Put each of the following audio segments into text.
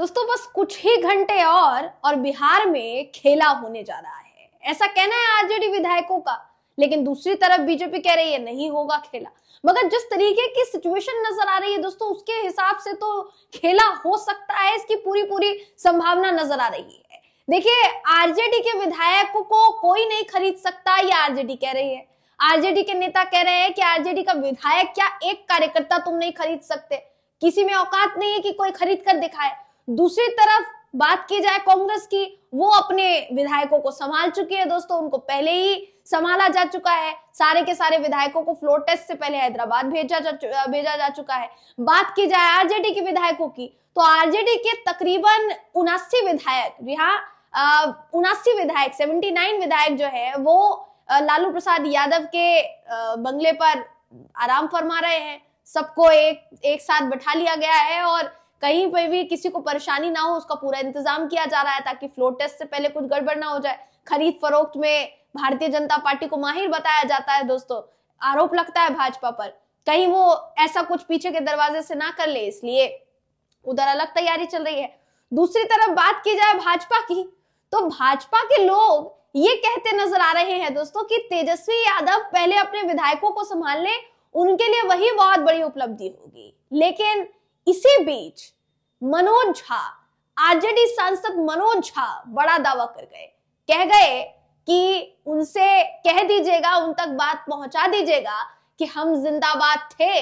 दोस्तों बस कुछ ही घंटे और और बिहार में खेला होने जा रहा है ऐसा कहना है आरजेडी विधायकों का लेकिन दूसरी तरफ बीजेपी कह रही है नहीं होगा खेला मगर जिस तरीके की सिचुएशन नजर आ रही है दोस्तों उसके हिसाब से तो खेला हो सकता है इसकी पूरी पूरी संभावना नजर आ रही है देखिए आरजेडी के विधायकों को कोई नहीं खरीद सकता ये आरजेडी कह रही है आरजेडी के नेता कह रहे हैं कि आरजेडी का विधायक क्या एक कार्यकर्ता तुम नहीं खरीद सकते किसी में औकात नहीं है कि कोई खरीद कर दिखाए दूसरी तरफ बात की जाए कांग्रेस की वो अपने विधायकों को संभाल चुकी है दोस्तों उनको पहले ही संभाला जा चुका है सारे के सारे विधायकों को फ्लोर टेस्ट से पहले हैदराबाद भेजा जा भेजा जा चुका है बात की जाए आरजेडी के विधायकों की तो आरजेडी के तकरीबन उनासी विधायक यहाँ उनासी विधायक सेवेंटी नाइन विधायक जो है वो लालू प्रसाद यादव के बंगले पर आराम फरमा रहे हैं सबको एक एक साथ बैठा लिया गया है और कहीं पर भी किसी को परेशानी ना हो उसका पूरा इंतजाम किया जा रहा है ताकि फ्लोर टेस्ट से पहले कुछ गड़बड़ ना हो जाए खरीद फरोख्त में भारतीय जनता पार्टी को माहिर बताया जाता है दोस्तों आरोप लगता है भाजपा पर कहीं वो ऐसा कुछ पीछे के दरवाजे से ना कर ले इसलिए उधर अलग तैयारी चल रही है दूसरी तरफ बात की जाए भाजपा की तो भाजपा के लोग ये कहते नजर आ रहे हैं दोस्तों कि तेजस्वी यादव पहले अपने विधायकों को संभाल ले उनके लिए वही बहुत बड़ी उपलब्धि होगी लेकिन इसी बीच मनोज झा आरजेडी सांसद मनोज झा बड़ा दावा कर गए कह गए कि उनसे कह दीजिएगा उन तक बात पहुंचा दीजिएगा कि हम जिंदाबाद थे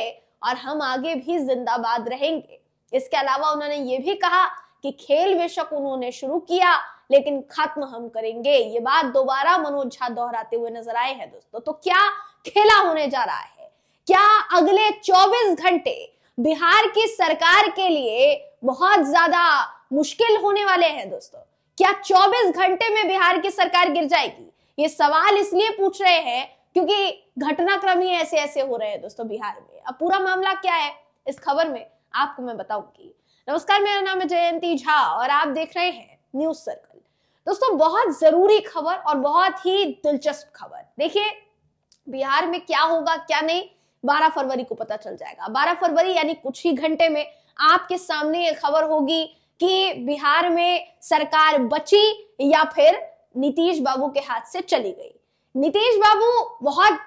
और हम आगे भी जिंदाबाद रहेंगे इसके अलावा उन्होंने ये भी कहा कि खेल बेशक उन्होंने शुरू किया लेकिन खत्म हम करेंगे ये बात दोबारा मनोज झा दोहराते हुए नजर आए हैं दोस्तों तो क्या खेला होने जा रहा है क्या अगले 24 घंटे बिहार की सरकार के लिए बहुत ज्यादा मुश्किल होने वाले हैं दोस्तों क्या 24 घंटे में बिहार की सरकार गिर जाएगी ये सवाल इसलिए पूछ रहे हैं क्योंकि घटनाक्रम ही ऐसे ऐसे हो रहे हैं दोस्तों बिहार में अब पूरा मामला क्या है इस खबर में आपको मैं बताऊंगी नमस्कार मेरा नाम है जयंती झा और आप देख रहे हैं न्यूज सर्कल दोस्तों बहुत जरूरी खबर और बहुत ही दिलचस्प खबर देखिए बिहार में क्या होगा क्या नहीं 12 फरवरी को पता चल जाएगा 12 फरवरी यानी कुछ ही घंटे में आपके सामने ये खबर होगी कि बिहार में सरकार बची या फिर नीतीश बाबू के हाथ से चली गई नीतीश बाबू बहुत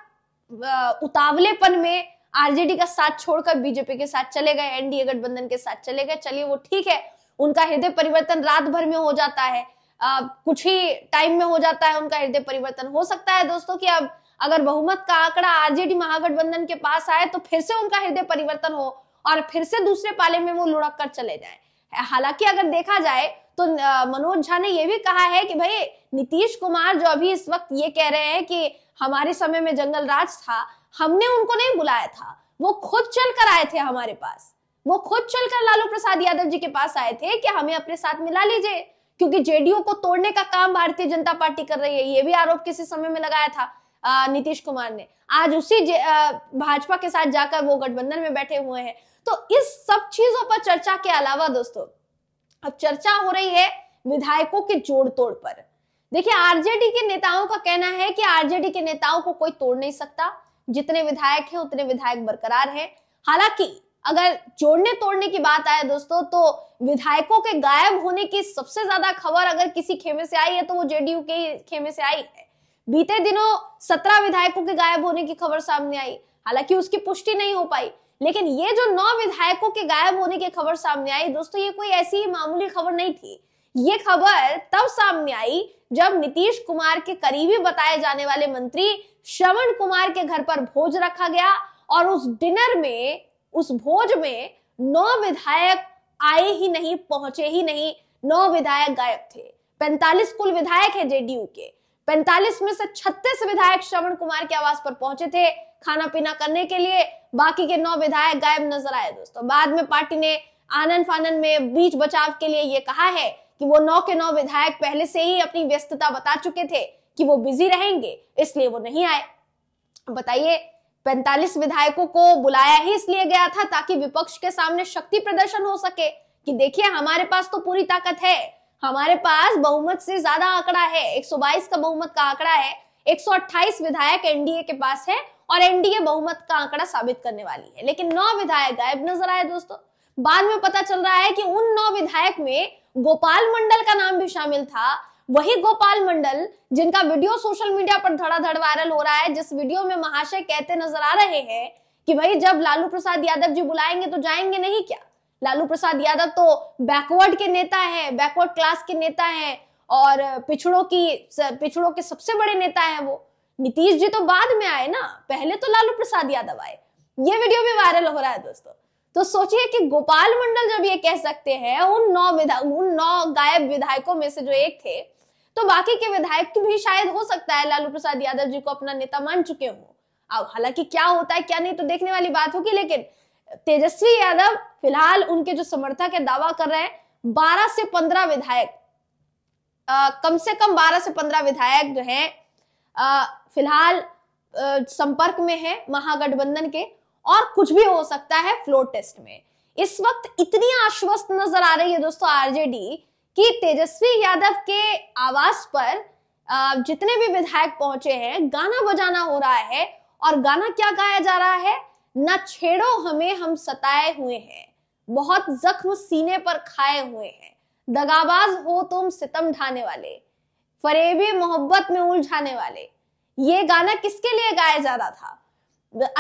उतावलेपन में आरजेडी का साथ छोड़कर बीजेपी के साथ चले गए एनडीए गठबंधन के साथ चले गए चलिए वो ठीक है उनका हृदय परिवर्तन रात भर में हो जाता है आ, कुछ ही टाइम में हो जाता है उनका हृदय परिवर्तन हो सकता है दोस्तों कि अब अगर बहुमत का आंकड़ा आरजेडी महागठबंधन के पास आए तो फिर से उनका हृदय परिवर्तन हो और फिर से दूसरे पाले में वो लुढ़क कर चले जाए हालांकि अगर देखा जाए तो मनोज झा ने यह भी कहा है कि भाई नीतीश कुमार जो अभी इस वक्त ये कह रहे हैं कि हमारे समय में जंगल राज था हमने उनको नहीं बुलाया था वो खुद चलकर आए थे हमारे पास वो खुद चलकर लालू प्रसाद यादव जी के पास आए थे कि हमें अपने साथ मिला लीजिए क्योंकि जेडीयू को तोड़ने का काम भारतीय जनता पार्टी कर रही है ये भी आरोप किसी समय में लगाया था नीतीश कुमार ने आज उसी भाजपा के साथ जाकर वो गठबंधन में बैठे हुए हैं तो इस सब चीजों पर चर्चा के अलावा दोस्तों अब चर्चा हो रही है विधायकों के जोड़ तोड़ पर देखिए आरजेडी के नेताओं का कहना है कि आरजेडी के नेताओं को कोई तोड़ नहीं सकता जितने विधायक हैं उतने विधायक बरकरार हैं हालांकि अगर जोड़ने तोड़ने की बात आए दोस्तों तो विधायकों के गायब होने की सबसे ज्यादा खबर अगर किसी खेमे से आई है तो वो जेडीयू के खेमे से आई है बीते दिनों सत्रह विधायकों के गायब होने की खबर सामने आई हालांकि उसकी पुष्टि नहीं हो पाई लेकिन ये जो नौ विधायकों के गायब होने की खबर सामने आई दोस्तों ये कोई ऐसी मामूली खबर नहीं थी ये खबर तब सामने आई जब नीतीश कुमार के करीबी बताए जाने वाले मंत्री श्रवण कुमार के घर पर भोज रखा गया और उस डिनर में उस भोज में नौ विधायक आए ही नहीं पहुंचे ही नहीं नौ विधायक गायब थे पैंतालीस कुल विधायक है जेडीयू के 45 में से 36 विधायक श्रवण कुमार के आवास पर पहुंचे थे खाना पीना करने के लिए बाकी के नौ विधायक गायब नजर आए दोस्तों बाद में पार्टी ने आनंद फानन में बीच बचाव के लिए ये कहा है कि वो नौ के नौ विधायक पहले से ही अपनी व्यस्तता बता चुके थे कि वो बिजी रहेंगे इसलिए वो नहीं आए बताइए पैंतालीस विधायकों को बुलाया ही इसलिए गया था ताकि विपक्ष के सामने शक्ति प्रदर्शन हो सके कि देखिए हमारे पास तो पूरी ताकत है हमारे पास बहुमत से ज्यादा आंकड़ा है 122 का बहुमत का आंकड़ा है 128 विधायक एनडीए के पास है और एनडीए बहुमत का आंकड़ा साबित करने वाली है लेकिन नौ विधायक गायब नजर आए दोस्तों बाद में पता चल रहा है कि उन नौ विधायक में गोपाल मंडल का नाम भी शामिल था वही गोपाल मंडल जिनका वीडियो सोशल मीडिया पर धड़ाधड़ वायरल हो रहा है जिस वीडियो में महाशय कहते नजर आ रहे हैं कि भाई जब लालू प्रसाद यादव जी बुलाएंगे तो जाएंगे नहीं क्या लालू प्रसाद यादव तो बैकवर्ड के नेता है बैकवर्ड क्लास के नेता है और पिछड़ों की पिछड़ों के सबसे बड़े नेता है वो नीतीश जी तो बाद में आए ना पहले तो लालू प्रसाद यादव आए ये वीडियो भी वायरल हो रहा है दोस्तों तो सोचिए कि गोपाल मंडल जब ये कह सकते हैं उन नौ विधायक उन नौ गायब विधायकों में से जो एक थे तो बाकी के विधायक भी शायद हो सकता है लालू प्रसाद यादव जी को अपना नेता मान चुके हों अब हालांकि क्या होता है क्या नहीं तो देखने वाली बात होगी लेकिन तेजस्वी यादव फिलहाल उनके जो समर्थक है दावा कर रहे हैं बारह से पंद्रह विधायक आ, कम से कम बारह से पंद्रह विधायक जो है फिलहाल संपर्क में है महागठबंधन के और कुछ भी हो सकता है फ्लोर टेस्ट में इस वक्त इतनी आश्वस्त नजर आ रही है दोस्तों आरजेडी कि तेजस्वी यादव के आवास पर जितने भी विधायक पहुंचे हैं गाना बजाना हो रहा है और गाना क्या गाया जा रहा है ना छेड़ो हमें हम सताए हुए हैं बहुत जख्म सीने पर खाए हुए हैं दगाबाज हो तुम सितम ढाने वाले फरेबी मोहब्बत में उलझाने वाले ये गाना किसके लिए गाया जा रहा था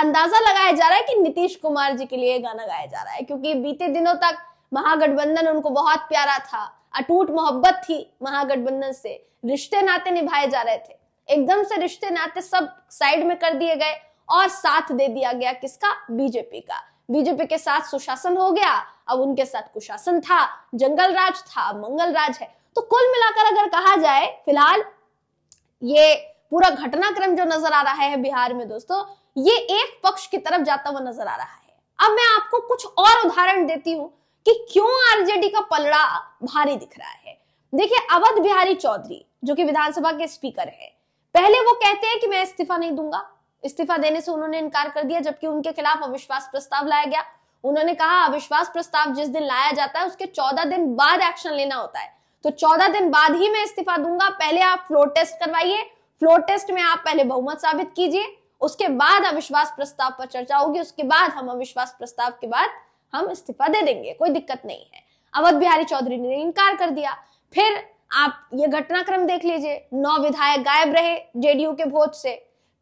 अंदाजा लगाया जा रहा है कि नीतीश कुमार जी के लिए गाना गाया जा रहा है क्योंकि बीते दिनों तक महागठबंधन उनको बहुत प्यारा था अटूट मोहब्बत थी महागठबंधन से रिश्ते नाते निभाए जा रहे थे एकदम से रिश्ते नाते सब साइड में कर दिए गए और साथ दे दिया गया किसका बीजेपी का बीजेपी के साथ सुशासन हो गया अब उनके साथ कुशासन था जंगल राज था मंगल राज है तो कुल मिलाकर अगर कहा जाए फिलहाल ये पूरा घटनाक्रम जो नजर आ रहा है बिहार में दोस्तों ये एक पक्ष की तरफ जाता हुआ नजर आ रहा है अब मैं आपको कुछ और उदाहरण देती हूँ कि क्यों आरजेडी का पलड़ा भारी दिख रहा है देखिए अवध बिहारी चौधरी जो कि विधानसभा के स्पीकर है पहले वो कहते हैं कि मैं इस्तीफा नहीं दूंगा इस्तीफा देने से उन्होंने इनकार कर दिया जबकि उनके खिलाफ अविश्वास प्रस्ताव लाया गया उन्होंने कहा अविश्वास प्रस्ताव जिस दिन लाया जाता है उसके चौदह दिन बाद एक्शन लेना होता है तो चौदह दिन बाद ही मैं इस्तीफा दूंगा पहले आप फ्लोर टेस्ट करवाइए फ्लोर टेस्ट में आप पहले बहुमत साबित कीजिए उसके बाद अविश्वास प्रस्ताव पर चर्चा होगी उसके बाद हम अविश्वास प्रस्ताव के बाद हम इस्तीफा दे देंगे कोई दिक्कत नहीं है अवध बिहारी चौधरी ने इनकार कर दिया फिर आप ये घटनाक्रम देख लीजिए नौ विधायक गायब रहे जेडीयू के भोज से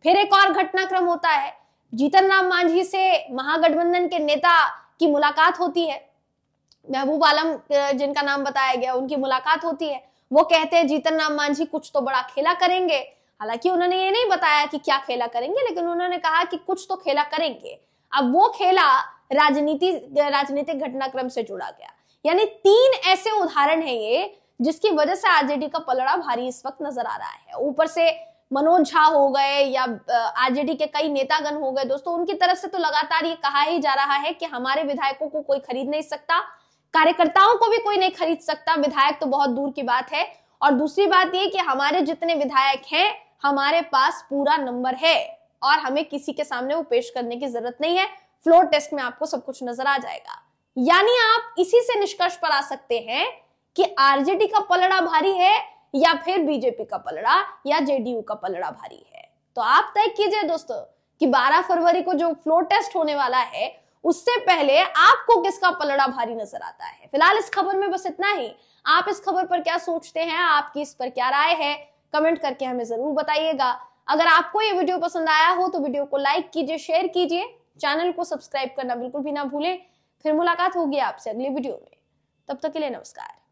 फिर एक और घटनाक्रम होता है जीतन राम मांझी से महागठबंधन के नेता की मुलाकात होती है महबूब आलम जिनका नाम बताया गया उनकी मुलाकात होती है वो कहते हैं जीतन राम मांझी कुछ तो बड़ा खेला करेंगे हालांकि उन्होंने ये नहीं बताया कि क्या खेला करेंगे लेकिन उन्होंने कहा कि कुछ तो खेला करेंगे अब वो खेला राजनीति राजनीतिक घटनाक्रम से जुड़ा गया यानी तीन ऐसे उदाहरण है ये जिसकी वजह से आरजेडी का पलड़ा भारी इस वक्त नजर आ रहा है ऊपर से मनोज झा हो गए या आरजेडी के कई नेतागण हो गए दोस्तों उनकी तरफ से तो लगातार ये कहा ही जा रहा है कि हमारे विधायकों को कोई खरीद नहीं सकता कार्यकर्ताओं को भी कोई नहीं खरीद सकता विधायक तो बहुत दूर की बात है और दूसरी बात ये कि हमारे जितने विधायक हैं हमारे पास पूरा नंबर है और हमें किसी के सामने वो पेश करने की जरूरत नहीं है फ्लोर टेस्ट में आपको सब कुछ नजर आ जाएगा यानी आप इसी से निष्कर्ष पर आ सकते हैं कि आरजेडी का पलड़ा भारी है या फिर बीजेपी का पलड़ा या जेडीयू का पलड़ा भारी है तो आप तय कीजिए दोस्तों कि 12 फरवरी को जो फ्लोर टेस्ट होने वाला है उससे पहले आपको किसका पलड़ा भारी नजर आता है फिलहाल इस खबर में बस इतना ही आप इस खबर पर क्या सोचते हैं आपकी इस पर क्या राय है कमेंट करके हमें जरूर बताइएगा अगर आपको ये वीडियो पसंद आया हो तो वीडियो को लाइक कीजिए शेयर कीजिए चैनल को सब्सक्राइब करना बिल्कुल भी ना भूलें फिर मुलाकात होगी आपसे अगले वीडियो में तब तक के लिए नमस्कार